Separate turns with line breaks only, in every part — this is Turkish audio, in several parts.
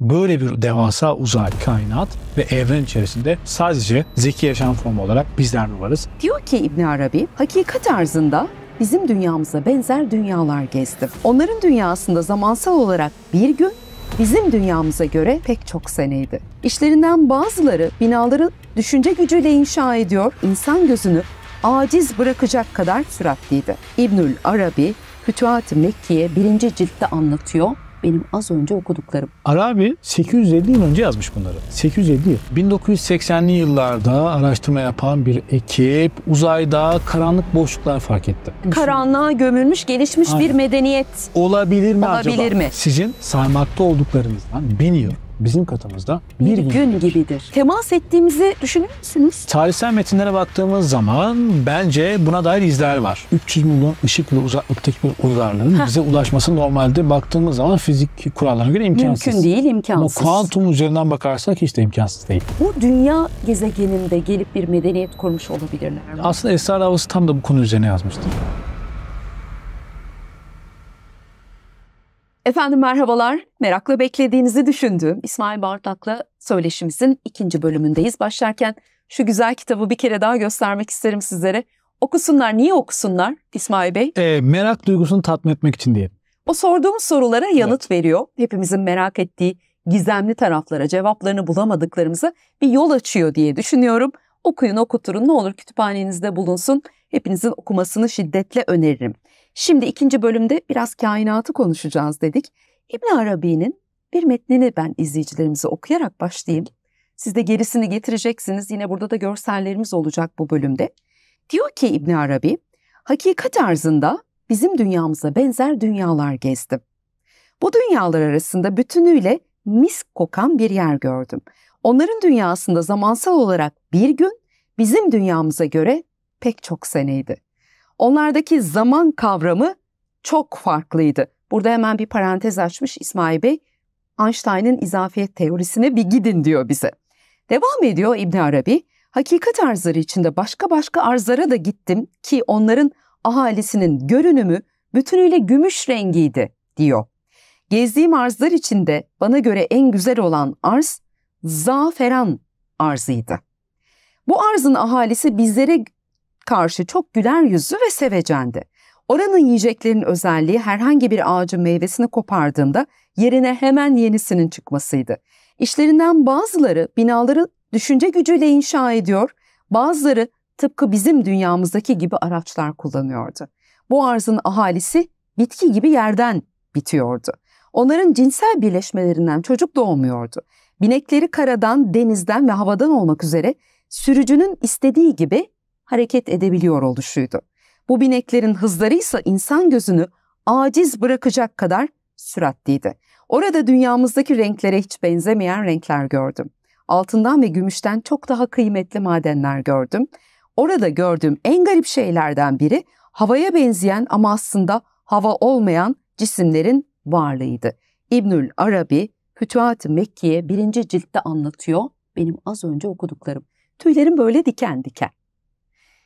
Böyle bir devasa uzay, kainat ve evren içerisinde sadece zeki yaşam formu olarak bizler varız.
Diyor ki İbn Arabi, hakikat arzında bizim dünyamıza benzer dünyalar gezdi. Onların dünyasında zamansal olarak bir gün bizim dünyamıza göre pek çok seneydi. İşlerinden bazıları binaları düşünce gücüyle inşa ediyor, insan gözünü aciz bırakacak kadar süratliydi. İbnül Arabi Fütuhat-ı Mekki'ye birinci ciltte anlatıyor benim az önce okuduklarım.
Arabi 850 yıl önce yazmış bunları. 850 yıl. 1980'li yıllarda araştırma yapan bir ekip uzayda karanlık boşluklar fark etti.
Karanlığa gömülmüş gelişmiş Aynen. bir medeniyet.
Olabilir mi Olabilir acaba? mi? Sizin saymakta olduklarınızdan bin yıl bizim katımızda bir, bir gün, gün
gibidir. Temas ettiğimizi düşünür müsünüz? Tarihsel
metinlere baktığımız zaman bence buna dair izler var. 300 milyon ışık yılı uzaklıktaki bir uygarlığın bize ulaşması normalde baktığımız zaman fizik kurallarına göre imkansız. Mümkün değil, imkansız. Ama kuantum üzerinden bakarsak hiç de imkansız değil.
Bu dünya gezegeninde gelip bir medeniyet kurmuş olabilirler mi?
Aslında Esrar Havası tam da bu konu üzerine yazmıştı.
Efendim merhabalar. Merakla beklediğinizi düşündüğüm İsmail Bartak'la söyleşimizin ikinci bölümündeyiz. Başlarken şu güzel kitabı bir kere daha göstermek isterim sizlere. Okusunlar. Niye okusunlar İsmail Bey?
E, merak duygusunu tatmin etmek için diye.
O sorduğumuz sorulara yanıt evet. veriyor. Hepimizin merak ettiği gizemli taraflara, cevaplarını bulamadıklarımıza bir yol açıyor diye düşünüyorum. Okuyun, okuturun. Ne olur kütüphanenizde bulunsun. Hepinizin okumasını şiddetle öneririm. Şimdi ikinci bölümde biraz kainatı konuşacağız dedik. İbn Arabi'nin bir metnini ben izleyicilerimize okuyarak başlayayım. Siz de gerisini getireceksiniz. Yine burada da görsellerimiz olacak bu bölümde. Diyor ki İbn Arabi, hakikat arzında bizim dünyamıza benzer dünyalar gezdim. Bu dünyalar arasında bütünüyle mis kokan bir yer gördüm. Onların dünyasında zamansal olarak bir gün, bizim dünyamıza göre pek çok seneydi. Onlardaki zaman kavramı çok farklıydı. Burada hemen bir parantez açmış İsmail Bey. Einstein'ın izafiyet teorisine bir gidin diyor bize. Devam ediyor İbn Arabi. Hakikat arzları içinde başka başka arzlara da gittim ki onların ahalisinin görünümü bütünüyle gümüş rengiydi diyor. Gezdiğim arzlar içinde bana göre en güzel olan arz zaferan arzıydı. Bu arzın ahalisi bizlere karşı çok güler yüzlü ve sevecendi. Oranın yiyeceklerin özelliği herhangi bir ağacın meyvesini kopardığında yerine hemen yenisinin çıkmasıydı. İşlerinden bazıları binaları düşünce gücüyle inşa ediyor, bazıları tıpkı bizim dünyamızdaki gibi araçlar kullanıyordu. Bu arzın ahalisi bitki gibi yerden bitiyordu. Onların cinsel birleşmelerinden çocuk doğmuyordu. Binekleri karadan, denizden ve havadan olmak üzere sürücünün istediği gibi hareket edebiliyor oluşuydu. Bu bineklerin hızlarıysa insan gözünü aciz bırakacak kadar süratliydi. Orada dünyamızdaki renklere hiç benzemeyen renkler gördüm. Altından ve gümüşten çok daha kıymetli madenler gördüm. Orada gördüğüm en garip şeylerden biri havaya benzeyen ama aslında hava olmayan cisimlerin varlığıydı. İbnül Arabi Fütuhat-ı Mekki'ye birinci ciltte anlatıyor benim az önce okuduklarım. Tüylerim böyle diken diken.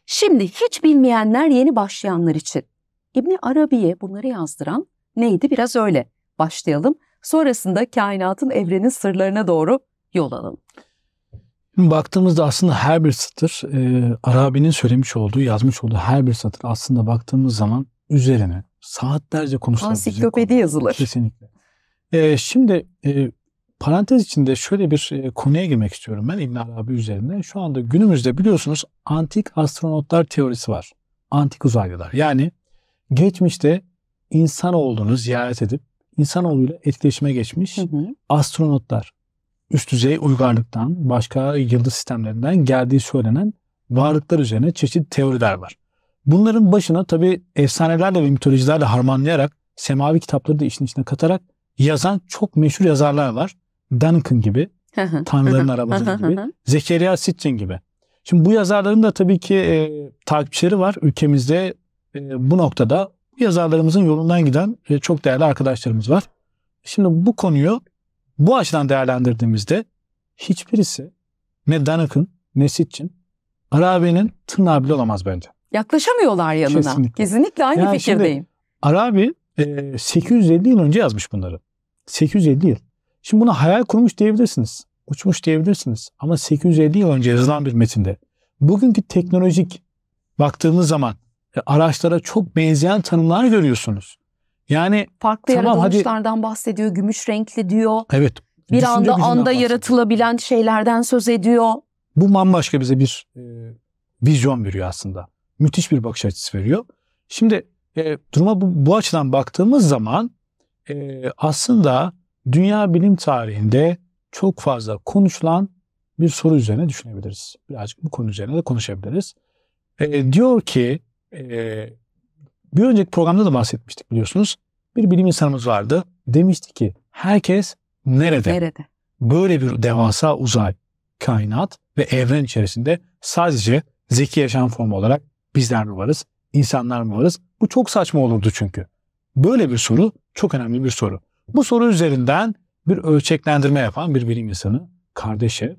Şimdi hiç bilmeyenler yeni başlayanlar için. İbni Arabi'ye bunları yazdıran neydi biraz öyle. Başlayalım. Sonrasında kainatın evrenin sırlarına doğru yol alalım.
Şimdi baktığımızda aslında her bir satır e, Arabi'nin söylemiş olduğu, yazmış olduğu her bir satır aslında baktığımız zaman üzerine saatlerce konuşulabilecek. Ansiklopedi yazılır. Kesinlikle. E, şimdi e, Parantez içinde şöyle bir e, konuya girmek istiyorum ben İbn Arabi üzerine. Şu anda günümüzde biliyorsunuz antik astronotlar teorisi var. Antik uzaylılar. Yani geçmişte insan insanoğlunu ziyaret edip insanoğluyla etkileşime geçmiş hı hı. astronotlar üst düzey uygarlıktan, başka yıldız sistemlerinden geldiği söylenen varlıklar üzerine çeşitli teoriler var. Bunların başına tabii efsanelerle ve mitolojilerle harmanlayarak semavi kitapları da işin içine katarak yazan çok meşhur yazarlar var. Duncan gibi, Tanrıların arabası gibi, Zekeriya Sitchin gibi. Şimdi bu yazarların da tabii ki e, takipçileri var. Ülkemizde e, bu noktada yazarlarımızın yolundan giden e, çok değerli arkadaşlarımız var. Şimdi bu konuyu bu açıdan değerlendirdiğimizde hiçbirisi ne Duncan ne Sitchin Arabi'nin tırnağı olamaz bence.
Yaklaşamıyorlar yanına. Kesinlikle, Kesinlikle aynı yani fikirdeyim. Şimdi,
Arabi e, 850 yıl önce yazmış bunları. 850 yıl. Şimdi buna hayal kurmuş diyebilirsiniz. Uçmuş diyebilirsiniz. Ama 850 yıl önce yazılan bir metinde bugünkü teknolojik baktığınız zaman e, araçlara çok benzeyen tanımlar görüyorsunuz. Yani farklı tamam, yaratılmışlardan
hadi... bahsediyor, gümüş renkli diyor.
Evet. Bir anda anda
yaratılabilen şeylerden söz ediyor.
Bu bambaşka bize bir e, vizyon veriyor aslında. Müthiş bir bakış açısı veriyor. Şimdi e, duruma bu, bu açıdan baktığımız zaman e, aslında dünya bilim tarihinde çok fazla konuşulan bir soru üzerine düşünebiliriz. Birazcık bu konu üzerine de konuşabiliriz. E, diyor ki e, bir önceki programda da bahsetmiştik biliyorsunuz. Bir bilim insanımız vardı. Demişti ki herkes nerede? Nerede? Böyle bir devasa uzay, kainat ve evren içerisinde sadece zeki yaşam formu olarak bizler mi varız? insanlar mı varız? Bu çok saçma olurdu çünkü. Böyle bir soru çok önemli bir soru. Bu soru üzerinden bir ölçeklendirme yapan bir bilim insanı kardeşi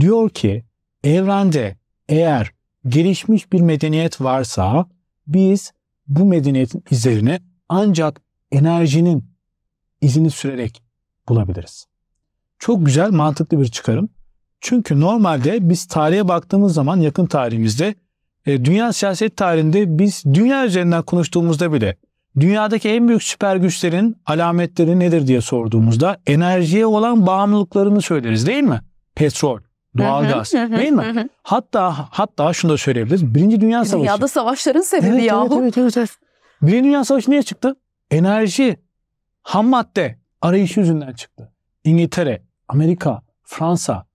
diyor ki evrende eğer gelişmiş bir medeniyet varsa biz bu medeniyetin izlerini ancak enerjinin izini sürerek bulabiliriz. Çok güzel, mantıklı bir çıkarım. Çünkü normalde biz tarihe baktığımız zaman yakın tarihimizde e, dünya siyaset tarihinde biz dünya üzerinden konuştuğumuzda bile dünyadaki en büyük süper güçlerin alametleri nedir diye sorduğumuzda enerjiye olan bağımlılıklarını söyleriz değil mi? Petrol, doğalgaz değil mi? hatta hatta şunu da söyleyebiliriz. Birinci Dünya Savaşı. Dünyada
savaşların sebebi evet, yahu. Evet, evet, evet.
Birinci Dünya Savaşı niye çıktı? Enerji, ham madde arayışı yüzünden çıktı. İngiltere, Amerika, Fransa,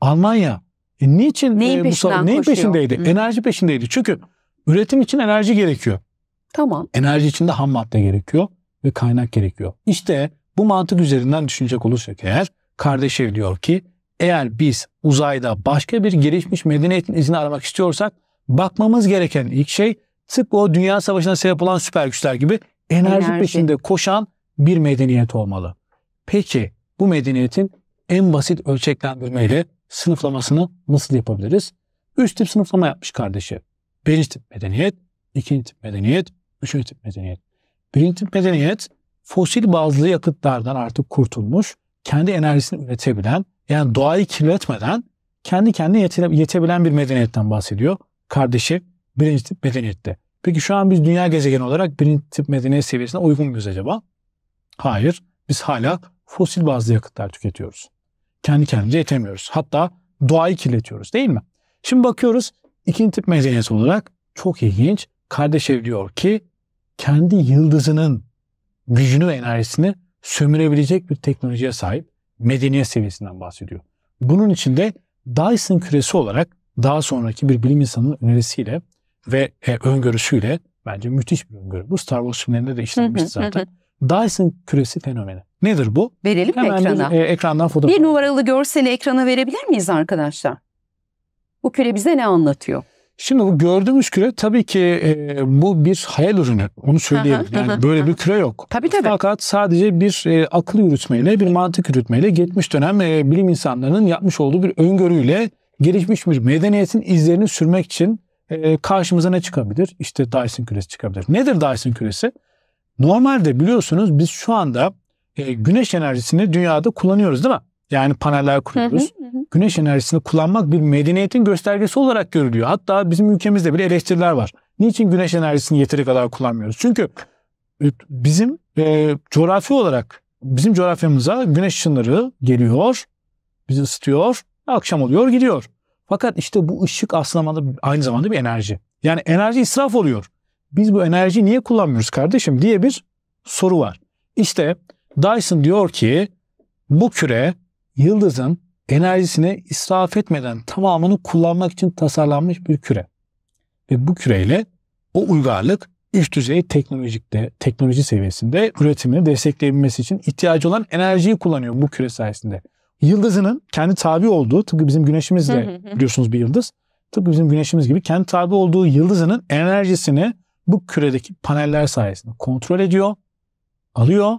Almanya. E niçin neyin, e, bu, neyin koşuyor? peşindeydi? Hı. Enerji peşindeydi. Çünkü üretim için enerji gerekiyor. Tamam. Enerji için de ham madde gerekiyor ve kaynak gerekiyor. İşte bu mantık üzerinden düşünecek olursak eğer Kardeşev diyor ki eğer biz uzayda başka bir gelişmiş medeniyetin izini aramak istiyorsak bakmamız gereken ilk şey tıpkı o Dünya Savaşı'na sebep olan süper güçler gibi enerji, enerji peşinde koşan bir medeniyet olmalı. Peki bu medeniyetin en basit ölçeklendirmeyle sınıflamasını nasıl yapabiliriz? Üst tip sınıflama yapmış kardeşi. Birinci tip medeniyet, ikinci tip medeniyet, Üçüncü tip medeniyet. Birinci tip medeniyet fosil bazlı yakıtlardan artık kurtulmuş, kendi enerjisini üretebilen, yani doğayı kirletmeden kendi kendine yetebilen bir medeniyetten bahsediyor. Kardeşi birinci tip medeniyette. Peki şu an biz dünya gezegeni olarak birinci tip medeniyet seviyesine uygun muyuz acaba? Hayır. Biz hala fosil bazlı yakıtlar tüketiyoruz. Kendi kendimize yetemiyoruz. Hatta doğayı kirletiyoruz değil mi? Şimdi bakıyoruz ikinci tip medeniyet olarak çok ilginç. Kardeşev diyor ki kendi yıldızının gücünü ve enerjisini sömürebilecek bir teknolojiye sahip medeniyet seviyesinden bahsediyor. Bunun için de Dyson küresi olarak daha sonraki bir bilim insanının önerisiyle ve e, öngörüsüyle bence müthiş bir öngörü. Bu Star Wars filmlerinde de işlenmişti zaten. Dyson küresi fenomeni. Nedir bu? Verelim Hemen ekrana? De, e, ekrandan fotoğraf.
Bir numaralı görseli ekrana verebilir miyiz arkadaşlar? Bu küre bize ne anlatıyor?
Şimdi bu gördüğümüz küre tabii ki e, bu bir hayal ürünü. Onu söyleyeyim, Yani böyle bir küre yok. Tabii tabii. Fakat sadece bir e, akıl yürütmeyle, bir mantık yürütmeyle geçmiş dönem e, bilim insanlarının yapmış olduğu bir öngörüyle gelişmiş bir medeniyetin izlerini sürmek için e, karşımıza ne çıkabilir? İşte Dyson küresi çıkabilir. Nedir Dyson küresi? Normalde biliyorsunuz biz şu anda e, güneş enerjisini dünyada kullanıyoruz değil mi? Yani paneller kuruyoruz güneş enerjisini kullanmak bir medeniyetin göstergesi olarak görülüyor. Hatta bizim ülkemizde bile eleştiriler var. Niçin güneş enerjisini yeteri kadar kullanmıyoruz? Çünkü e, bizim e, coğrafi olarak bizim coğrafyamıza güneş ışınları geliyor, bizi ısıtıyor, akşam oluyor, gidiyor. Fakat işte bu ışık aslında aynı zamanda bir enerji. Yani enerji israf oluyor. Biz bu enerjiyi niye kullanmıyoruz kardeşim diye bir soru var. İşte Dyson diyor ki bu küre yıldızın enerjisini israf etmeden tamamını kullanmak için tasarlanmış bir küre. Ve bu küreyle o uygarlık üst düzey teknolojikte, teknoloji seviyesinde üretimini destekleyebilmesi için ihtiyacı olan enerjiyi kullanıyor bu küre sayesinde. Yıldızının kendi tabi olduğu tıpkı bizim güneşimiz de biliyorsunuz bir yıldız. Tıpkı bizim güneşimiz gibi kendi tabi olduğu yıldızının enerjisini bu küredeki paneller sayesinde kontrol ediyor, alıyor,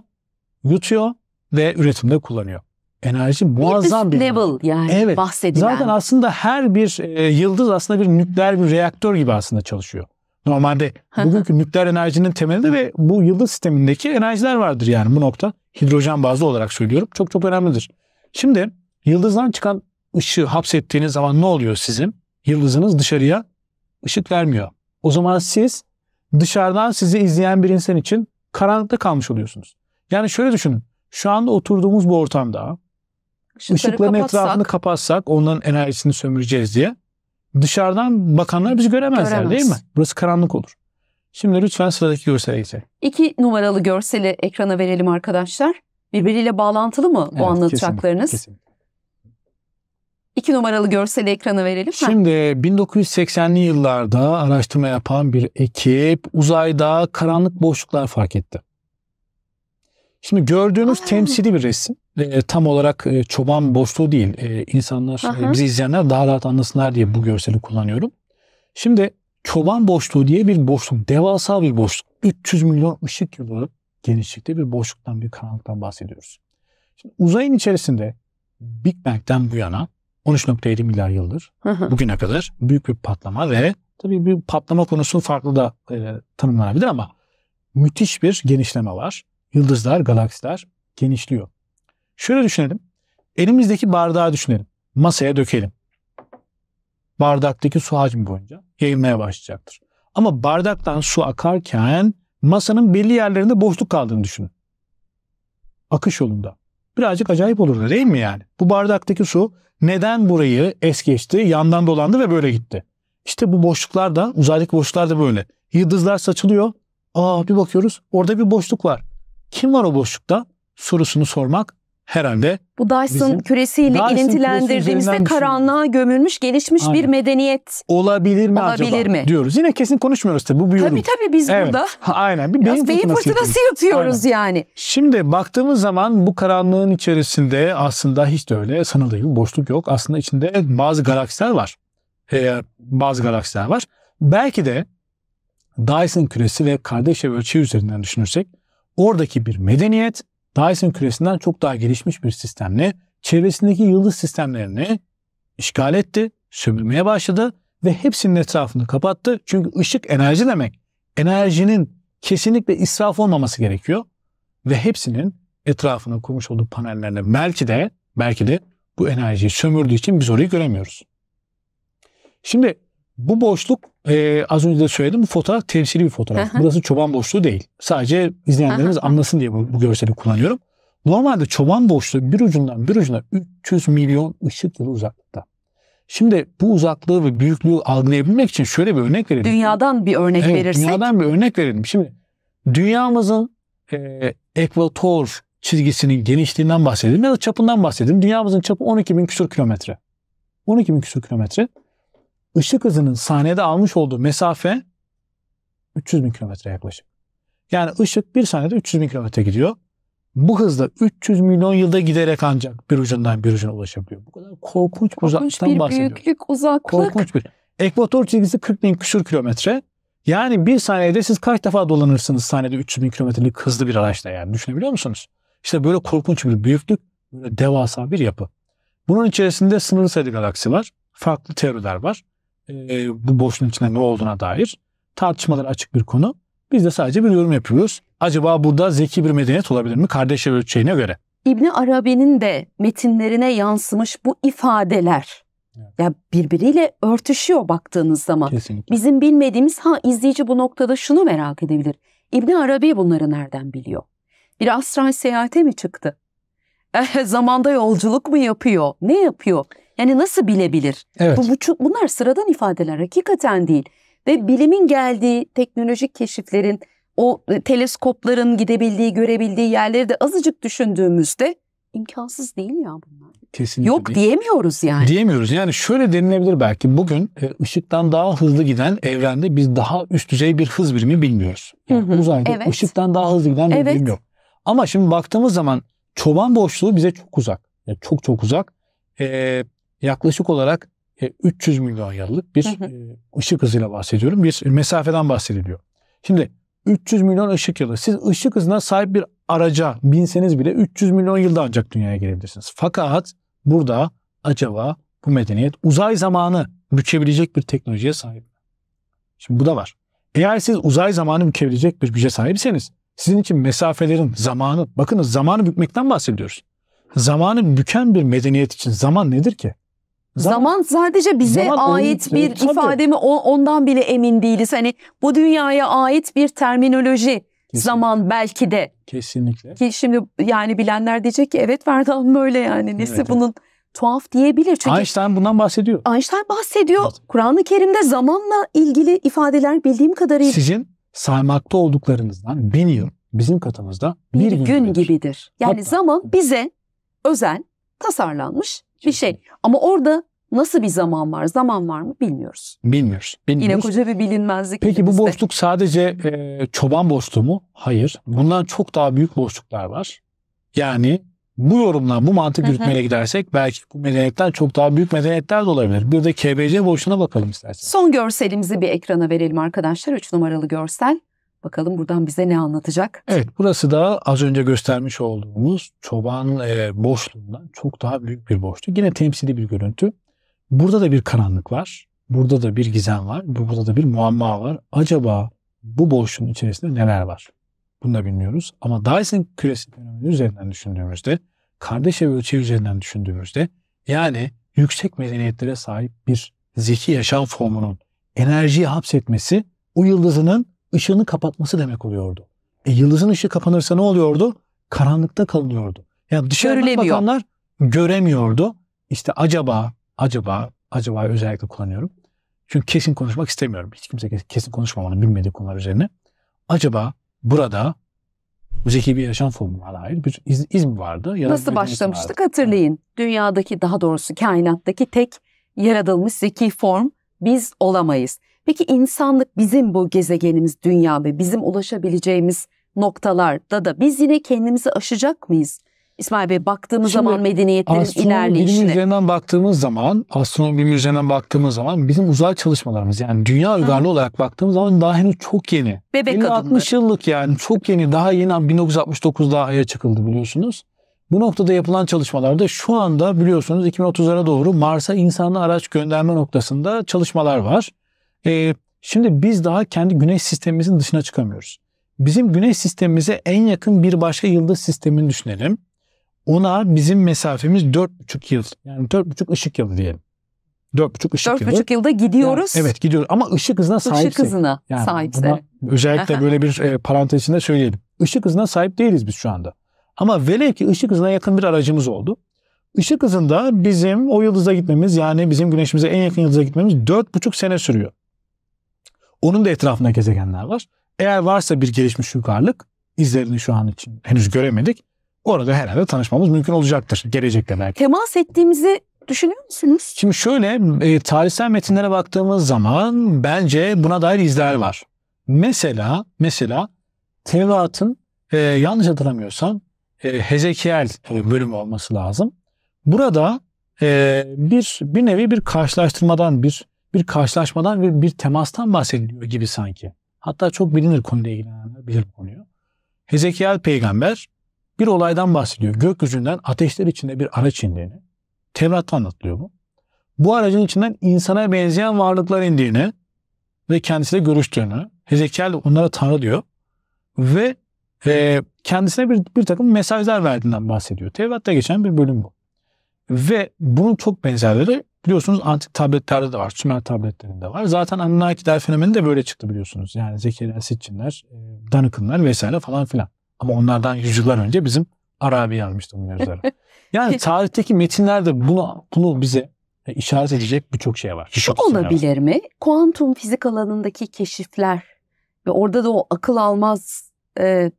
yutuyor ve üretimde kullanıyor enerji muazzam bir
level yani evet. bahsedilen. Zaten
aslında her bir e, yıldız aslında bir nükleer bir reaktör gibi aslında çalışıyor. Normalde bugünkü nükleer enerjinin temelinde ve bu yıldız sistemindeki enerjiler vardır yani bu nokta. Hidrojen bazlı olarak söylüyorum. Çok çok önemlidir. Şimdi yıldızdan çıkan ışığı hapsettiğiniz zaman ne oluyor sizin? Yıldızınız dışarıya ışık vermiyor. O zaman siz dışarıdan sizi izleyen bir insan için karanlıkta kalmış oluyorsunuz. Yani şöyle düşünün. Şu anda oturduğumuz bu ortamda Işıkları Işıkların kapatsak, etrafını kapatsak onların enerjisini sömüreceğiz diye dışarıdan bakanlar bizi göremezler göremez. değil mi? Burası karanlık olur. Şimdi lütfen sıradaki görsele geçelim.
İki numaralı görseli ekrana verelim arkadaşlar. Birbiriyle bağlantılı mı evet, bu anlatacaklarınız? kesinlikle. İki numaralı görseli ekrana verelim.
Şimdi 1980'li yıllarda araştırma yapan bir ekip uzayda karanlık boşluklar fark etti. Şimdi gördüğünüz Aha. temsili bir resim. E, tam olarak e, çoban boşluğu değil. E, insanlar, e, bizi izleyenler daha rahat anlasınlar diye bu görseli kullanıyorum. Şimdi çoban boşluğu diye bir boşluk. Devasa bir boşluk. 300 milyon ışık yılı genişlikte bir boşluktan, bir karanlıktan bahsediyoruz. Şimdi uzayın içerisinde Big Bang'den bu yana 13.7 milyar yıldır bugüne kadar büyük bir patlama ve tabii bir patlama konusu farklı da e, tanımlanabilir ama müthiş bir genişleme var yıldızlar, galaksiler genişliyor. Şöyle düşünelim. Elimizdeki bardağı düşünelim. Masaya dökelim. Bardaktaki su hacmi boyunca yayılmaya başlayacaktır. Ama bardaktan su akarken masanın belli yerlerinde boşluk kaldığını düşünün. Akış yolunda. Birazcık acayip olur, değil mi yani? Bu bardaktaki su neden burayı es geçti, yandan dolandı ve böyle gitti? İşte bu boşluklar da, uzaydaki boşluklar da böyle. Yıldızlar saçılıyor. Aa bir bakıyoruz orada bir boşluk var. Kim var o boşlukta? Sorusunu sormak herhalde Bu
Dyson bizim, küresiyle Dyson ilintilendirdiğimizde şey karanlığa gömülmüş, gelişmiş Aynen. bir medeniyet
olabilir mi olabilir acaba mi? diyoruz. Yine kesin konuşmuyoruz tabii bu bir yorum. Tabii tabii biz evet. burada Aynen. Bir biraz beyin fırtınası yatıyoruz Aynen. yani. Şimdi baktığımız zaman bu karanlığın içerisinde aslında hiç de öyle sanıldığı gibi boşluk yok. Aslında içinde bazı galaksiler var. Eğer bazı galaksiler var. Belki de Dyson küresi ve kardeş ev ölçeği üzerinden düşünürsek Oradaki bir medeniyet Dyson küresinden çok daha gelişmiş bir sistemle çevresindeki yıldız sistemlerini işgal etti, sömürmeye başladı ve hepsinin etrafını kapattı. Çünkü ışık enerji demek. Enerjinin kesinlikle israf olmaması gerekiyor ve hepsinin etrafına kurmuş olduğu panellerle belki de belki de bu enerjiyi sömürdüğü için biz orayı göremiyoruz. Şimdi bu boşluk e, az önce de söyledim bu fotoğraf temsili bir fotoğraf. Burası çoban boşluğu değil. Sadece izleyenlerimiz anlasın diye bu, bu görseli kullanıyorum. Normalde çoban boşluğu bir ucundan bir ucuna 300 milyon ışık yılı uzaklıkta. Şimdi bu uzaklığı ve büyüklüğü algılayabilmek için şöyle bir örnek verelim.
Dünyadan bir örnek evet, verirsek.
Dünyadan bir örnek verelim. Şimdi dünyamızın e, ekvator çizgisinin genişliğinden bahsedelim ya da çapından bahsedelim. Dünyamızın çapı 12 bin küsur kilometre. 12 bin küsur kilometre ışık hızının saniyede almış olduğu mesafe 300 bin kilometre yaklaşık. Yani ışık bir saniyede 300 bin kilometre gidiyor. Bu hızla 300 milyon yılda giderek ancak bir ucundan bir ucuna ulaşabiliyor. Bu kadar korkunç, korkunç bir bahsediyoruz. büyüklük, uzaklık. Korkunç bir. Ekvator çizgisi 40 bin küsur kilometre. Yani bir saniyede siz kaç defa dolanırsınız saniyede 300 bin kilometrelik hızlı bir araçla yani düşünebiliyor musunuz? İşte böyle korkunç bir büyüklük, böyle devasa bir yapı. Bunun içerisinde sınırlı sayıda galaksi var. Farklı teoriler var e, bu boşluğun içinde ne olduğuna dair tartışmalar açık bir konu. Biz de sadece bir yorum yapıyoruz. Acaba burada zeki bir medeniyet olabilir mi kardeşler ölçeğine göre?
İbni Arabi'nin de metinlerine yansımış bu ifadeler evet. ya birbiriyle örtüşüyor baktığınız zaman. Kesinlikle. Bizim bilmediğimiz ha izleyici bu noktada şunu merak edebilir. İbni Arabi bunları nereden biliyor? Bir astral seyahate mi çıktı? zamanda yolculuk mu yapıyor? Ne yapıyor? Yani nasıl bilebilir? Evet. Bu, bu bunlar sıradan ifadeler hakikaten değil. Ve bilimin geldiği teknolojik keşiflerin o e, teleskopların gidebildiği, görebildiği yerleri de azıcık düşündüğümüzde imkansız değil ya bunlar.
Kesinlikle Yok değil.
diyemiyoruz yani.
Diyemiyoruz. Yani şöyle denilebilir belki bugün e, ışıktan daha hızlı giden evrende biz daha üst düzey bir hız birimi bilmiyoruz. Yani Uzayda evet. ışıktan daha hızlı giden bir evet. birim yok. Ama şimdi baktığımız zaman çoban boşluğu bize çok uzak. Yani çok çok uzak. Ee, yaklaşık olarak 300 e, milyon yıllık bir e, ışık hızıyla bahsediyorum. Bir mesafeden bahsediliyor. Şimdi 300 milyon ışık yılı. Siz ışık hızına sahip bir araca binseniz bile 300 milyon yılda ancak dünyaya gelebilirsiniz. Fakat burada acaba bu medeniyet uzay zamanı bükebilecek bir teknolojiye sahip. Şimdi bu da var. Eğer siz uzay zamanı bükebilecek bir güce sahipseniz sizin için mesafelerin, zamanı. bakınız zamanı bükmekten bahsediyoruz. Zamanı büken bir medeniyet için zaman nedir ki?
Zaman sadece bize zaman ait bir tabii. ifade mi ondan bile emin değiliz. Hani bu dünyaya ait bir terminoloji Kesinlikle. zaman belki de.
Kesinlikle.
Ki şimdi yani bilenler diyecek ki evet Verdan böyle yani nesi evet, bunun evet. tuhaf diyebilir. Çünkü Einstein
bundan bahsediyor.
Einstein bahsediyor. Evet. Kur'an-ı Kerim'de zamanla ilgili ifadeler bildiğim kadarıyla.
Sizin saymakta olduklarınızdan bin yıl bizim katımızda bir, bir gün, gün
gibidir. gibidir. Yani Hatta, zaman bize özel tasarlanmış bir şey. Ama orada nasıl bir zaman var? Zaman var mı bilmiyoruz.
Bilmiyoruz. bilmiyoruz. Yine koca
bir bilinmezlik. Peki bu
boşluk sadece e, çoban boşluğu mu? Hayır. Bundan çok daha büyük boşluklar var. Yani bu yorumla bu mantık yürütmeyle gidersek belki bu medeniyetler çok daha büyük medeniyetler de olabilir. Bir de KBC boşluğuna bakalım istersen
Son görselimizi bir ekrana verelim arkadaşlar. Üç numaralı görsel. Bakalım buradan bize ne anlatacak?
Evet burası da az önce göstermiş olduğumuz çoban e, boşluğundan çok daha büyük bir boşluk. Yine temsili bir görüntü. Burada da bir karanlık var. Burada da bir gizem var. Burada da bir muamma var. Acaba bu boşluğun içerisinde neler var? Bunu da bilmiyoruz. Ama Dyson küresi fenomeni üzerinden düşündüğümüzde, kardeş ev ölçeği üzerinden düşündüğümüzde yani yüksek medeniyetlere sahip bir zeki yaşam formunun enerjiyi hapsetmesi o yıldızının ışığını kapatması demek oluyordu. E, yıldızın ışığı kapanırsa ne oluyordu? Karanlıkta kalınıyordu. Yani dışarıdan bakanlar göremiyordu. İşte acaba, acaba, acaba özellikle kullanıyorum. Çünkü kesin konuşmak istemiyorum. Hiç kimse kesin konuşmamalı bilmediği konular üzerine. Acaba burada zeki bir yaşam formuna dair bir iz, iz mi vardı? Ya Nasıl başlamıştık
vardı? hatırlayın. Dünyadaki daha doğrusu kainattaki tek yaratılmış zeki form biz olamayız. Peki insanlık bizim bu gezegenimiz dünya ve bizim ulaşabileceğimiz noktalarda da biz yine kendimizi aşacak mıyız? İsmail Bey baktığımız Şimdi, zaman medeniyetlerin ilerleyişine.
üzerinden baktığımız zaman, astronomi üzerinden baktığımız zaman bizim uzay çalışmalarımız yani dünya uygarlığı olarak baktığımız zaman daha henüz çok yeni. Bebek yeni adımları. 60 yıllık yani çok yeni daha yeni 1969'da Ay'a çıkıldı biliyorsunuz. Bu noktada yapılan çalışmalarda şu anda biliyorsunuz 2030'lara doğru Mars'a insanlı araç gönderme noktasında çalışmalar var. E, şimdi biz daha kendi güneş sistemimizin dışına çıkamıyoruz. Bizim güneş sistemimize en yakın bir başka yıldız sistemini düşünelim. Ona bizim mesafemiz 4,5 yıl. Yani 4,5 ışık yılı diyelim. 4,5 ışık 4,5 yılı. 4,5 yılda
gidiyoruz. Yani, evet
gidiyoruz ama ışık hızına sahipsek. Işık hızına yani sahipsek. özellikle böyle bir e, parantez söyleyelim. Işık hızına sahip değiliz biz şu anda. Ama velev ki ışık hızına yakın bir aracımız oldu. Işık hızında bizim o yıldıza gitmemiz yani bizim güneşimize en yakın yıldıza gitmemiz 4,5 sene sürüyor. Onun da etrafında gezegenler var. Eğer varsa bir gelişmiş yukarılık izlerini şu an için henüz göremedik. Orada herhalde tanışmamız mümkün olacaktır. Gelecekte belki. Temas ettiğimizi düşünüyor musunuz? Şimdi şöyle e, tarihsel metinlere baktığımız zaman bence buna dair izler var. Mesela mesela Tevrat'ın e, yanlış hatırlamıyorsam e, Hezekiel e, bölümü olması lazım. Burada e, bir bir nevi bir karşılaştırmadan bir bir karşılaşmadan ve bir temastan bahsediliyor gibi sanki. Hatta çok bilinir konuyla ilgilenenler bilir bu konuyu. Hezekiel peygamber bir olaydan bahsediyor. Gökyüzünden ateşler içinde bir araç indiğini. Tevrat'ta anlatılıyor bu. Bu aracın içinden insana benzeyen varlıklar indiğini ve kendisiyle görüştüğünü. Hezekiel onlara Tanrı diyor. Ve e, kendisine bir, bir takım mesajlar verdiğinden bahsediyor. Tevrat'ta geçen bir bölüm bu. Ve bunun çok benzerleri Biliyorsunuz antik tabletlerde de var. Sümer tabletlerinde var. Zaten Anunnakiler fenomeni de böyle çıktı biliyorsunuz. Yani Zekeriya Sitçinler, e, Danıkınlar vesaire falan filan. Ama onlardan yüzyıllar önce bizim Arabi yazmıştı bunun üzerine. Yani tarihteki metinlerde bunu, bunu bize e, işaret edecek birçok şey var. Şu şey olabilir
var. mi? Kuantum fizik alanındaki keşifler ve orada da o akıl almaz e,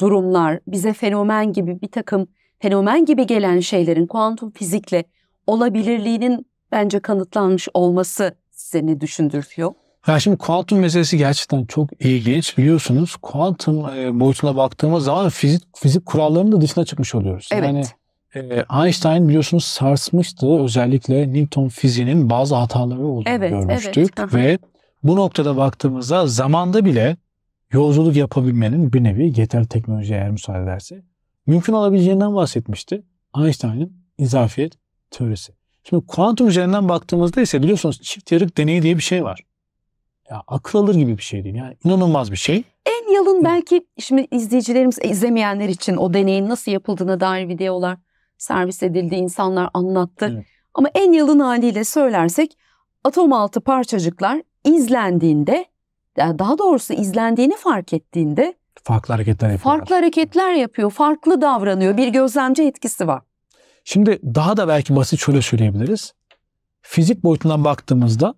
durumlar bize fenomen gibi bir takım fenomen gibi gelen şeylerin kuantum fizikle olabilirliğinin bence kanıtlanmış olması seni ne düşündürüyor?
Ya şimdi kuantum meselesi gerçekten çok ilginç. Biliyorsunuz kuantum e, boyutuna baktığımız zaman fizik, fizik kurallarının da dışına çıkmış oluyoruz. Evet. Yani e, Einstein biliyorsunuz sarsmıştı. Özellikle Newton fiziğinin bazı hataları olduğunu evet, görmüştük. Evet. Ve bu noktada baktığımızda zamanda bile yolculuk yapabilmenin bir nevi yeterli teknolojiye eğer müsaade ederse mümkün olabileceğinden bahsetmişti. Einstein'ın izafiyet teorisi. Şimdi kuantum üzerinden baktığımızda ise biliyorsunuz çift yarık deneyi diye bir şey var. Ya akıl alır gibi bir şey değil. Yani inanılmaz bir şey.
En yalın belki şimdi izleyicilerimiz e, izlemeyenler için o deneyin nasıl yapıldığına dair videolar servis edildi, insanlar anlattı. Evet. Ama en yalın haliyle söylersek atom altı parçacıklar izlendiğinde daha doğrusu izlendiğini fark ettiğinde
farklı hareketler yapıyor.
Farklı hareketler yapıyor, farklı davranıyor. Bir gözlemci etkisi var.
Şimdi daha da belki basit şöyle söyleyebiliriz. Fizik boyutundan baktığımızda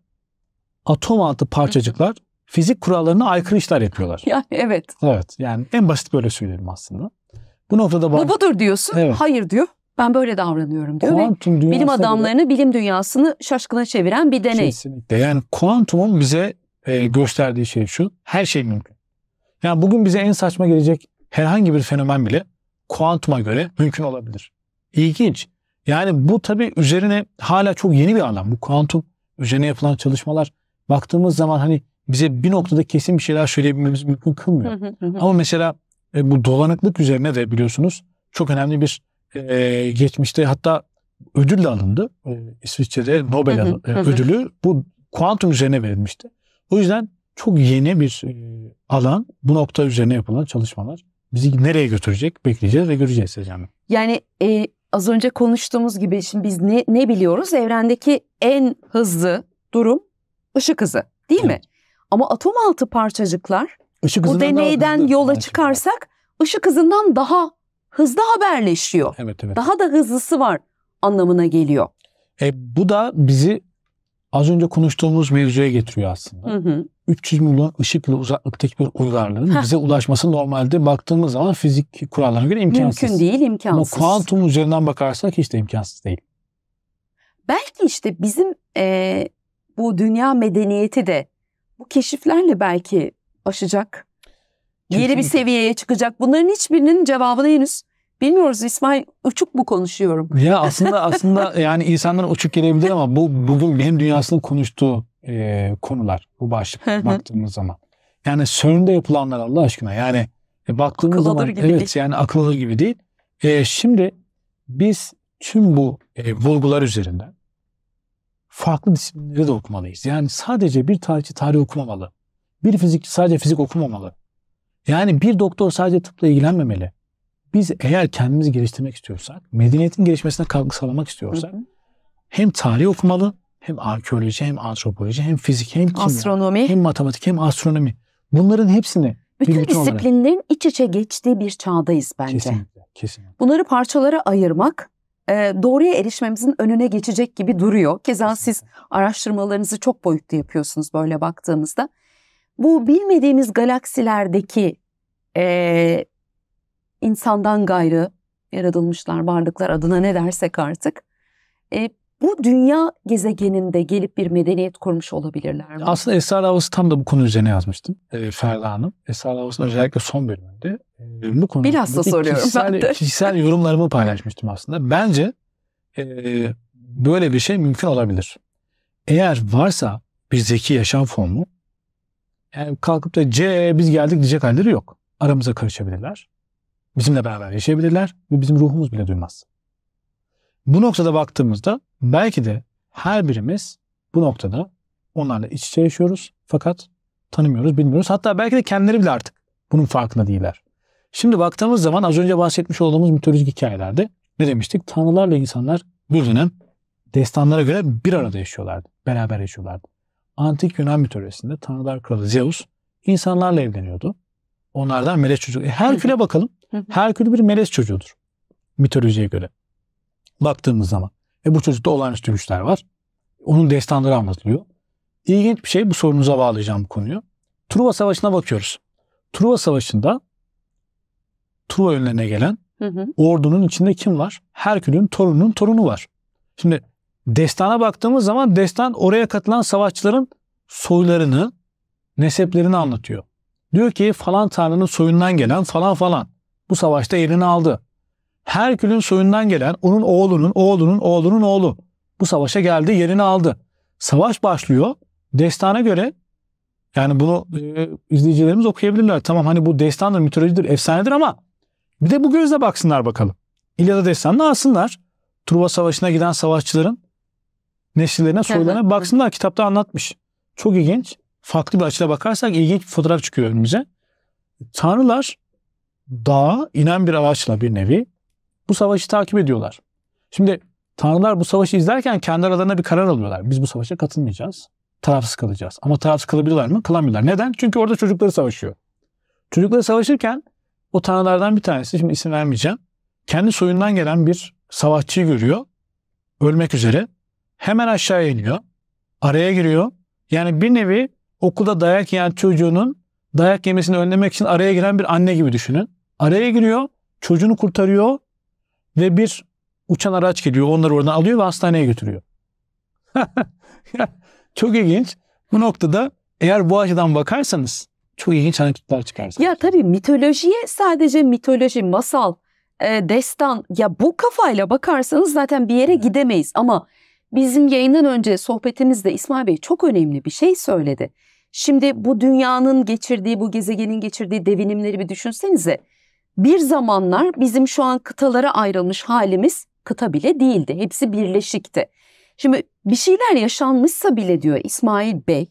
atom altı parçacıklar fizik kurallarına aykırı işler yapıyorlar. Yani evet. Evet yani en basit böyle söyleyelim aslında. Bu noktada bak- bu budur diyorsun. Evet.
Hayır diyor. Ben böyle davranıyorum diyor kuantum ve bilim adamlarını, göre... bilim dünyasını şaşkına çeviren bir deney. Kesinlikle.
Yani kuantumun bize e, gösterdiği şey şu. Her şey mümkün. Yani bugün bize en saçma gelecek herhangi bir fenomen bile kuantuma göre mümkün olabilir. İlginç. Yani bu tabii üzerine hala çok yeni bir alan. Bu kuantum üzerine yapılan çalışmalar baktığımız zaman hani bize bir noktada kesin bir şeyler söyleyebilmemiz mümkün kılmıyor. Ama mesela e, bu dolanıklık üzerine de biliyorsunuz çok önemli bir e, geçmişte hatta ödülle alındı. E, İsviçre'de Nobel e, ödülü bu kuantum üzerine verilmişti. O yüzden çok yeni bir e, alan bu nokta üzerine yapılan çalışmalar bizi nereye götürecek bekleyeceğiz ve göreceğiz Sezcan
Yani e, az önce konuştuğumuz gibi şimdi biz ne, ne biliyoruz? Evrendeki en hızlı durum ışık hızı değil evet. mi? Ama atom altı parçacıklar ışık bu deneyden yola çıkarsak ışık hızından daha hızlı haberleşiyor. Evet, evet. Daha da hızlısı var anlamına
geliyor. E, bu da bizi az önce konuştuğumuz mevzuya getiriyor aslında. Hı hı. 300 milyon ışık yılı uzaklıktaki bir uygarlığın Heh. bize ulaşması normalde baktığımız zaman fizik kurallarına göre imkansız. Mümkün değil, imkansız. Ama kuantum üzerinden bakarsak işte imkansız değil.
Belki işte bizim e, bu dünya medeniyeti de bu keşiflerle belki aşacak. Kesinlikle. Yeni bir seviyeye çıkacak. Bunların hiçbirinin cevabını henüz Bilmiyoruz İsmail uçuk mu konuşuyorum?
Ya aslında aslında yani insanlar uçuk gelebilir ama bu bugün bilim dünyasının konuştuğu e, konular bu başlık baktığımız zaman. Yani CERN'de yapılanlar Allah aşkına yani e, baktığımız akıl zaman gibi evet değil. yani akıl alır gibi değil. E, şimdi biz tüm bu e, bulgular üzerinden farklı disiplinleri de okumalıyız. Yani sadece bir tarihçi tarih okumamalı. Bir fizikçi sadece fizik okumamalı. Yani bir doktor sadece tıpla ilgilenmemeli. Biz eğer kendimizi geliştirmek istiyorsak, medeniyetin gelişmesine katkı sağlamak istiyorsak hem tarih okumalı hem arkeoloji hem antropoloji hem fizik hem kimya astronomi. hem matematik hem astronomi. Bunların hepsini bütün, bütün disiplinlerin
olarak. iç içe geçtiği bir çağdayız bence. Kesinlikle, kesinlikle. Bunları parçalara ayırmak e, doğruya erişmemizin önüne geçecek gibi duruyor. Keza siz araştırmalarınızı çok boyutlu yapıyorsunuz böyle baktığımızda. Bu bilmediğimiz galaksilerdeki e, insandan gayrı yaratılmışlar varlıklar adına ne dersek artık e, bu dünya gezegeninde gelip bir medeniyet kurmuş olabilirler mi? Aslında
Esra Havası tam da bu konu üzerine yazmıştım. E, Ferda Hanım. Esra Havası'nın özellikle son bölümünde e, bu konuda Biraz da soruyorum kişisel, ben de. kişisel yorumlarımı paylaşmıştım aslında. Bence e, böyle bir şey mümkün olabilir. Eğer varsa bir zeki yaşam formu yani kalkıp da C biz geldik diyecek halleri yok. Aramıza karışabilirler. Bizimle beraber yaşayabilirler ve bizim ruhumuz bile duymaz. Bu noktada baktığımızda belki de her birimiz bu noktada onlarla iç içe yaşıyoruz. Fakat tanımıyoruz, bilmiyoruz. Hatta belki de kendileri bile artık bunun farkında değiller. Şimdi baktığımız zaman az önce bahsetmiş olduğumuz mitolojik hikayelerde ne demiştik? Tanrılarla insanlar bir dönem destanlara göre bir arada yaşıyorlardı. Beraber yaşıyorlardı. Antik Yunan mitolojisinde tanrılar kralı Zeus insanlarla evleniyordu. Onlardan melez çocuk. E, Herkül'e bakalım. Herkül bir melez çocuğudur. Mitolojiye göre baktığımız zaman. Ve bu çocukta olağanüstü güçler var. Onun destanları anlatılıyor. İlginç bir şey bu sorunuza bağlayacağım bu konuyu. Truva Savaşı'na bakıyoruz. Truva Savaşı'nda Truva önlerine gelen hı hı. ordunun içinde kim var? Herkül'ün torununun torunu var. Şimdi destana baktığımız zaman destan oraya katılan savaşçıların soylarını, neseplerini anlatıyor. Diyor ki falan tanrının soyundan gelen falan falan bu savaşta yerini aldı. Herkül'ün soyundan gelen onun oğlunun oğlunun oğlunun oğlu bu savaşa geldi yerini aldı. Savaş başlıyor. Destana göre yani bunu e, izleyicilerimiz okuyabilirler. Tamam hani bu destandır, mitolojidir, efsanedir ama bir de bu gözle baksınlar bakalım. İlyada destanını alsınlar. Truva Savaşı'na giden savaşçıların nesillerine, soylarına baksınlar. Kitapta anlatmış. Çok ilginç. Farklı bir açıda bakarsak ilginç bir fotoğraf çıkıyor önümüze. Tanrılar dağa inen bir araçla bir nevi bu savaşı takip ediyorlar. Şimdi tanrılar bu savaşı izlerken kendi aralarına bir karar alıyorlar. Biz bu savaşa katılmayacağız. Tarafsız kalacağız. Ama tarafsız kalabilirler mi? Kılamıyorlar. Neden? Çünkü orada çocukları savaşıyor. Çocukları savaşırken o tanrılardan bir tanesi, şimdi isim vermeyeceğim, kendi soyundan gelen bir savaşçıyı görüyor. Ölmek üzere. Hemen aşağıya iniyor. Araya giriyor. Yani bir nevi okulda dayak yiyen çocuğunun dayak yemesini önlemek için araya giren bir anne gibi düşünün. Araya giriyor, çocuğunu kurtarıyor ve bir uçan araç geliyor. Onları oradan alıyor ve hastaneye götürüyor. çok ilginç. Bu noktada eğer bu açıdan bakarsanız çok ilginç anekdotlar çıkarsınız.
Ya tabii mitolojiye sadece mitoloji, masal, e, destan ya bu kafayla bakarsanız zaten bir yere gidemeyiz ama bizim yayından önce sohbetimizde İsmail Bey çok önemli bir şey söyledi. Şimdi bu dünyanın geçirdiği, bu gezegenin geçirdiği devinimleri bir düşünsenize bir zamanlar bizim şu an kıtalara ayrılmış halimiz kıta bile değildi. Hepsi birleşikti. Şimdi bir şeyler yaşanmışsa bile diyor İsmail Bey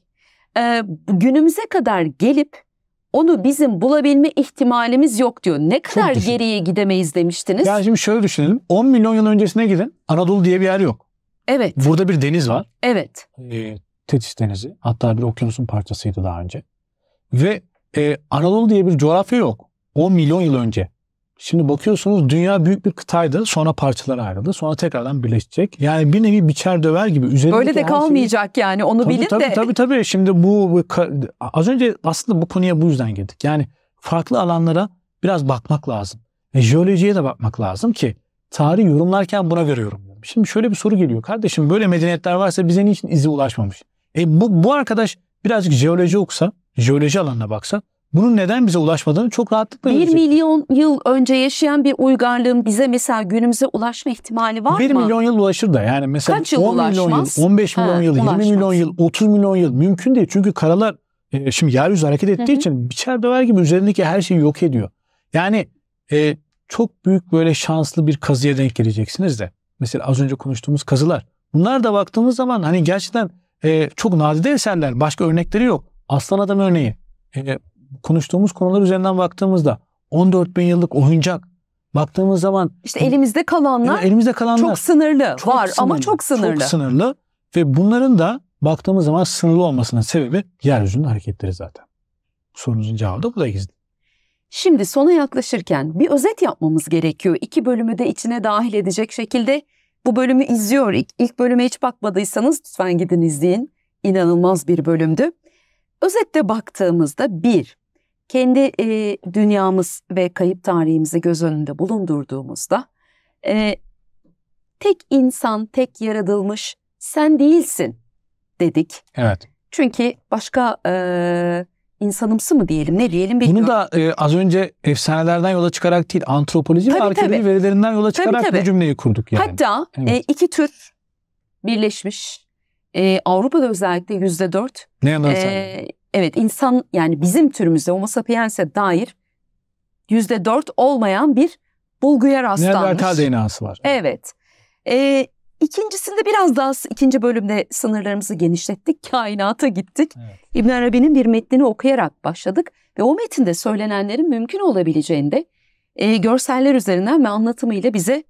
e, günümüze kadar gelip onu bizim bulabilme ihtimalimiz yok diyor. Ne kadar geriye gidemeyiz demiştiniz. Yani
şimdi şöyle düşünelim. 10 milyon yıl öncesine gidin. Anadolu diye bir yer yok. Evet. Burada bir deniz var. Evet. E, Tetis Denizi. Hatta bir okyanusun parçasıydı daha önce. Ve e, Anadolu diye bir coğrafya yok. 10 milyon yıl önce. Şimdi bakıyorsunuz dünya büyük bir kıtaydı. Sonra parçalara ayrıldı. Sonra tekrardan birleşecek. Yani bir nevi biçer döver gibi. Üzerindeki Böyle de kalmayacak
şeyi... yani onu tabii, bilin tabii, de. Tabii
tabii şimdi bu az önce aslında bu konuya bu yüzden girdik. Yani farklı alanlara biraz bakmak lazım. Ve jeolojiye de bakmak lazım ki tarih yorumlarken buna göre yorumlayalım. Şimdi şöyle bir soru geliyor. Kardeşim böyle medeniyetler varsa bize niçin izi ulaşmamış? E bu, bu arkadaş birazcık jeoloji okusa, jeoloji alanına baksa bunun neden bize ulaşmadığını çok rahatlıkla Bir görecek.
milyon yıl önce yaşayan bir uygarlığın bize mesela günümüze ulaşma ihtimali var 1 mı? 1 milyon
yıl ulaşır da yani mesela Kaç yıl 10 ulaşmaz? milyon yıl, 15 milyon yıl, 20 ulaşmaz. milyon yıl, 30 milyon yıl mümkün değil. Çünkü karalar e, şimdi yeryüzü hareket ettiği Hı-hı. için biçer döver gibi üzerindeki her şeyi yok ediyor. Yani e, çok büyük böyle şanslı bir kazıya denk geleceksiniz de. Mesela az önce konuştuğumuz kazılar. Bunlar da baktığımız zaman hani gerçekten e, çok nadide eserler. Başka örnekleri yok. Aslan Adam örneği. E, konuştuğumuz konular üzerinden baktığımızda 14 bin yıllık oyuncak baktığımız zaman işte
elimizde kalanlar elimizde
kalanlar çok sınırlı çok var sınırlı, ama çok sınırlı. Çok sınırlı ve bunların da baktığımız zaman sınırlı olmasının sebebi yeryüzünün hareketleri zaten. Sorunuzun cevabı da bu da gizli.
Şimdi sona yaklaşırken bir özet yapmamız gerekiyor. İki bölümü de içine dahil edecek şekilde bu bölümü izliyor. İlk, ilk bölüme hiç bakmadıysanız lütfen gidin izleyin. İnanılmaz bir bölümdü. Özette baktığımızda bir, kendi e, dünyamız ve kayıp tarihimizi göz önünde bulundurduğumuzda e, tek insan, tek yaratılmış sen değilsin dedik. Evet. Çünkü başka e, insanımsı mı diyelim ne diyelim bilmiyorum.
Bunu da e, az önce efsanelerden yola çıkarak değil antropoloji tabii, ve arkeoloji tabii. verilerinden yola çıkarak tabii, tabii. bu cümleyi kurduk yani.
Hatta e, evet. e, iki tür birleşmiş. E, Avrupa'da özellikle yüzde dört. Ne yanarsan. E, Evet insan yani bizim türümüzde Homo sapiens'e dair yüzde dört olmayan bir bulguya rastlanmış. Neandertal DNA'sı var. Evet. Ee, ikincisinde biraz daha ikinci bölümde sınırlarımızı genişlettik. Kainata gittik. Evet. İbn Arabi'nin bir metnini okuyarak başladık. Ve o metinde söylenenlerin mümkün olabileceğinde e, görseller üzerinden ve anlatımıyla bize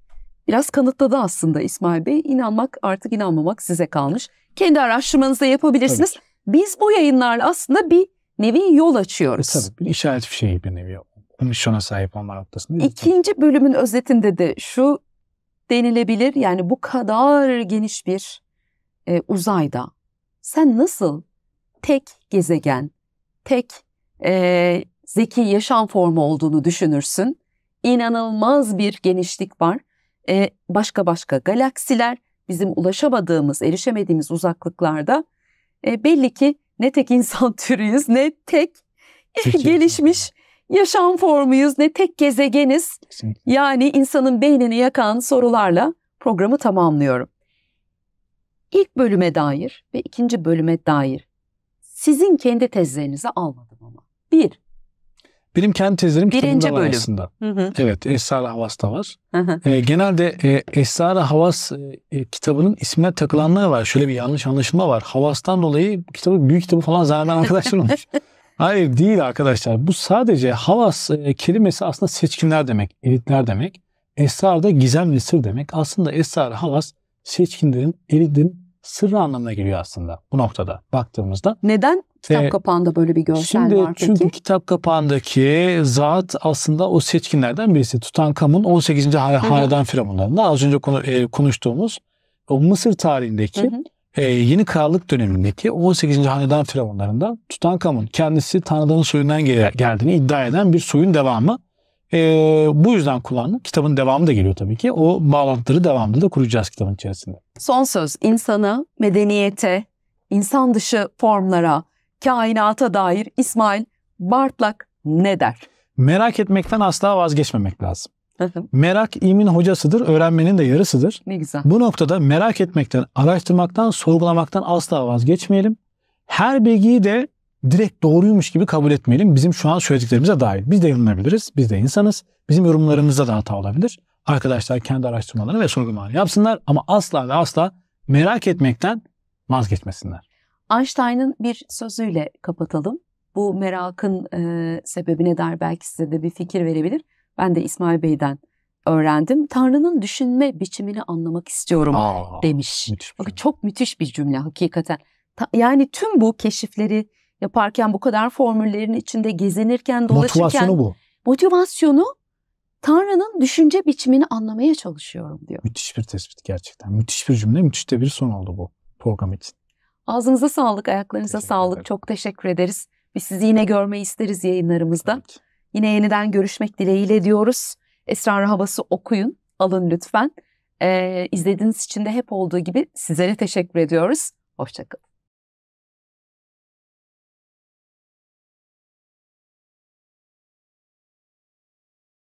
biraz kanıtladı aslında İsmail Bey. İnanmak artık inanmamak size kalmış. Kendi araştırmanızı da yapabilirsiniz. Tabii. Biz bu yayınlarla aslında bir nevi
yol açıyoruz. E, tabii bir işaret bir fişeği bir nevi komisyona sahip olma noktasında.
İkinci bölümün özetinde de şu denilebilir yani bu kadar geniş bir e, uzayda sen nasıl tek gezegen, tek e, zeki yaşam formu olduğunu düşünürsün. İnanılmaz bir genişlik var. E, başka başka galaksiler, bizim ulaşamadığımız, erişemediğimiz uzaklıklarda e, belli ki ne tek insan türüyüz ne tek Peki. gelişmiş yaşam formuyuz ne tek gezegeniz. Kesinlikle. Yani insanın beynini yakan sorularla programı tamamlıyorum. İlk bölüme dair ve ikinci bölüme dair sizin kendi tezlerinizi almadım ama. Bir,
benim kendi tezlerim Birinci kitabımda bölüm. aslında. Hı hı. Evet, Esrar Havas da var. Hı hı. E, genelde e, Esrar Havas e, e, kitabının ismine takılanlar var. Şöyle bir yanlış anlaşılma var. Havas'tan dolayı kitabı büyük kitabı falan zanneden arkadaşlar olmuş. Hayır değil arkadaşlar. Bu sadece Havas e, kelimesi aslında seçkinler demek, elitler demek. Esrar da gizem ve sır demek. Aslında Esrar Havas seçkinlerin, elitlerin sırrı anlamına geliyor aslında bu noktada baktığımızda. Neden Kitap kapağında böyle bir görsel Şimdi, var peki. Çünkü kitap kapağındaki zat aslında o seçkinlerden birisi. Tutankamun 18. Hı-hı. hanedan firavunlarında az önce konu, e, konuştuğumuz o Mısır tarihindeki Hı-hı. e, yeni krallık dönemindeki 18. hanedan firavunlarında Tutankamun kendisi Tanrı'nın soyundan gel- geldiğini iddia eden bir soyun devamı. E, bu yüzden kullandık. Kitabın devamı da geliyor tabii ki. O bağlantıları devamlı da kuracağız kitabın içerisinde.
Son söz insana, medeniyete, insan dışı formlara, kainata dair İsmail Bartlak ne der?
Merak etmekten asla vazgeçmemek lazım. Merak ilmin hocasıdır, öğrenmenin de yarısıdır. Ne güzel. Bu noktada merak etmekten, araştırmaktan, sorgulamaktan asla vazgeçmeyelim. Her bilgiyi de direkt doğruymuş gibi kabul etmeyelim. Bizim şu an söylediklerimize dair. Biz de yanılabiliriz, biz de insanız. Bizim yorumlarımızda da hata olabilir. Arkadaşlar kendi araştırmalarını ve sorgulamalarını yapsınlar ama asla ve asla merak etmekten vazgeçmesinler.
Einstein'ın bir sözüyle kapatalım. Bu merakın e, sebebi ne der belki size de bir fikir verebilir. Ben de İsmail Bey'den öğrendim. Tanrı'nın düşünme biçimini anlamak istiyorum Aa, demiş. Müthiş Bakın çok müthiş bir cümle hakikaten. Ta, yani tüm bu keşifleri yaparken bu kadar formüllerin içinde gezinirken dolaşırken motivasyonu bu. Motivasyonu Tanrı'nın düşünce biçimini anlamaya çalışıyorum
diyor. Müthiş bir tespit gerçekten. Müthiş bir cümle, müthiş de bir son oldu bu program için.
Ağzınıza sağlık, ayaklarınıza sağlık. Çok teşekkür ederiz. Biz sizi yine görmeyi isteriz yayınlarımızda. Evet. Yine yeniden görüşmek dileğiyle diyoruz. Esrar Havası okuyun, alın lütfen. Ee, izlediğiniz için de hep olduğu
gibi sizlere teşekkür ediyoruz. Hoşçakalın.